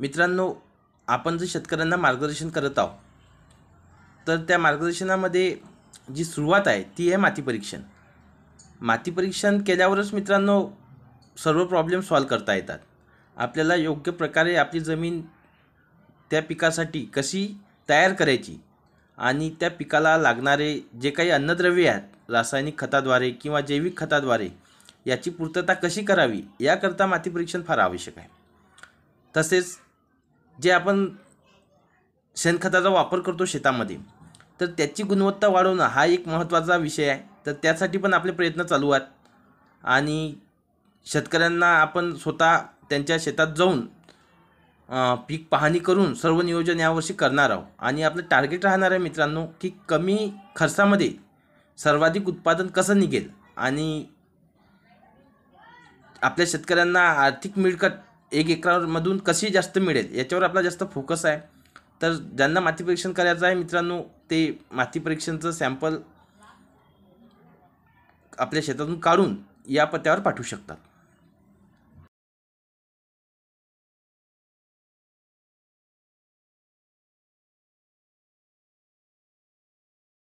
मित्रांनो आपण जर शेतकऱ्यांना मार्गदर्शन करत आहोत तर त्या मार्गदर्शनामध्ये जी सुरुवात आहे ती आहे माती परीक्षण माती परीक्षण केल्यावरच मित्रांनो सर्व प्रॉब्लेम सॉल्व करता येतात आपल्याला योग्य प्रकारे आपली जमीन त्या पिकासाठी कशी तयार करायची आणि त्या पिकाला लागणारे जे काही अन्नद्रव्य आहेत रासायनिक खताद्वारे किंवा जैविक खताद्वारे याची पूर्तता कशी करावी याकरता माती परीक्षण फार आवश्यक आहे तसेच जे आपण शेणखताचा वापर करतो शेतामध्ये तर त्याची गुणवत्ता वाढवणं हा एक महत्त्वाचा विषय आहे तर त्यासाठी पण आपले प्रयत्न चालू आहेत आणि शेतकऱ्यांना आपण स्वतः त्यांच्या शेतात जाऊन पीक पाहणी करून सर्व नियोजन यावर्षी करणार आहोत आणि आपलं टार्गेट राहणार आहे मित्रांनो की कमी खर्चामध्ये सर्वाधिक उत्पादन कसं निघेल आणि आपल्या शेतकऱ्यांना आर्थिक मिळकत एक एकरामधून कशी जास्त मिळेल याच्यावर आपला जास्त फोकस आहे तर ज्यांना माती परीक्षण करायचं आहे मित्रांनो ते माती परीक्षणचं सॅम्पल आपल्या शेतातून काढून या पत्त्यावर पाठवू शकतात